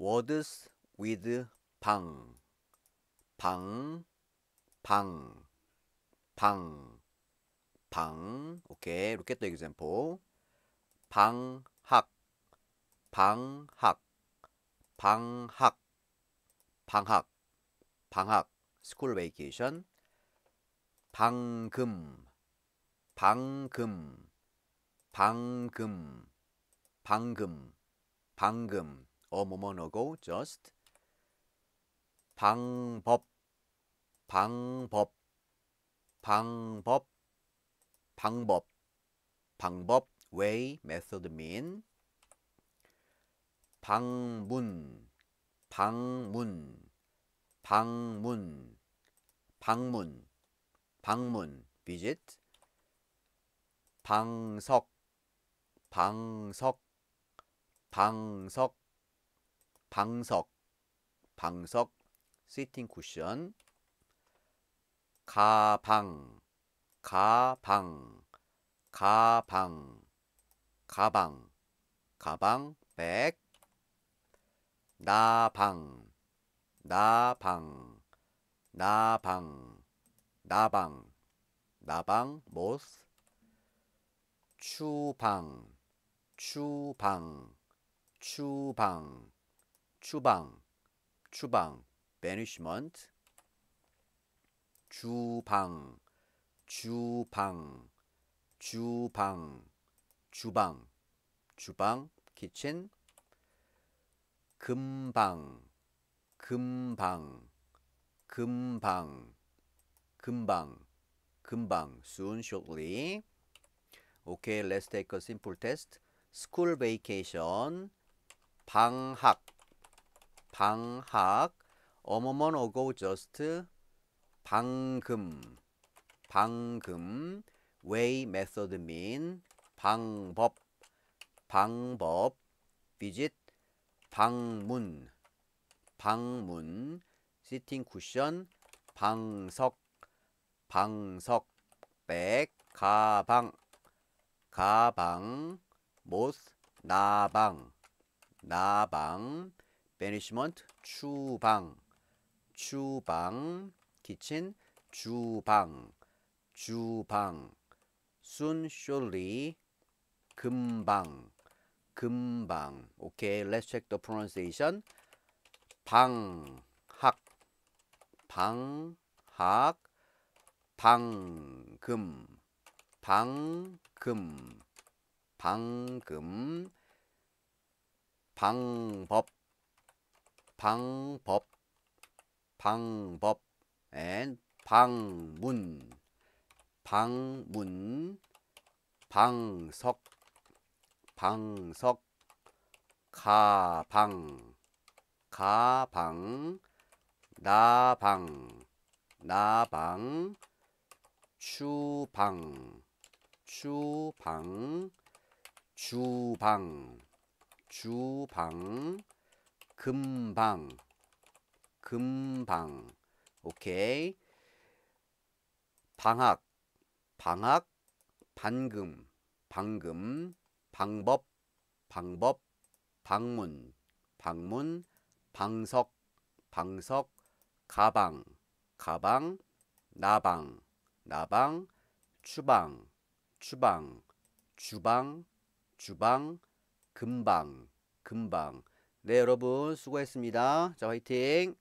words with 방, 방, 방, 방, 방. 오케이, look at the example. 방학, 방학, 방학, 방학, 방학, school vacation. 방금, 방금, 방금, 방금, 방금. a moment ago just 방법 방법 방법 방법 방법 way method mean 방문 방문 방문 방문 방문 visit 방석 방석 방석 방석, 방석, 시팅 쿠션, 가방, 가방, 가방, 가방, 가방, 백, 나방, 나방, 나방, 나방, 나방, 모스, 추방, 추방, 추방, 추방, 추방, banishment, 주방, 주방, 주방, 주방, 주방, kitchen, 금방, 금방, 금방, 금방, 금방, soon, shortly. Okay, let's take a simple test. School vacation, 방학, 방학 a moment ago just 방금 방금 way method mean 방법 방법 visit 방문 방문 시팅 쿠션 방석 방석 백 가방 가방 못 나방 나방 banishment 추방 추방 kitchen 주방 주방 soon surely 금방 금방 오케이 okay, let's check the pronunciation 방학 방학 방금 방금 방금 방법 방법 방법 and 방문 방문 방석 방석 가방 가방 나방 나방 추방 추방 주방 주방 금방 금방 오케이 방학 방학 방금 방금 방법 방법 방문 방문 방석 방석 가방 가방 나방 나방 추방 추방 주방 주방 금방 금방 네, 여러분 수고했습니다. 자, 화이팅!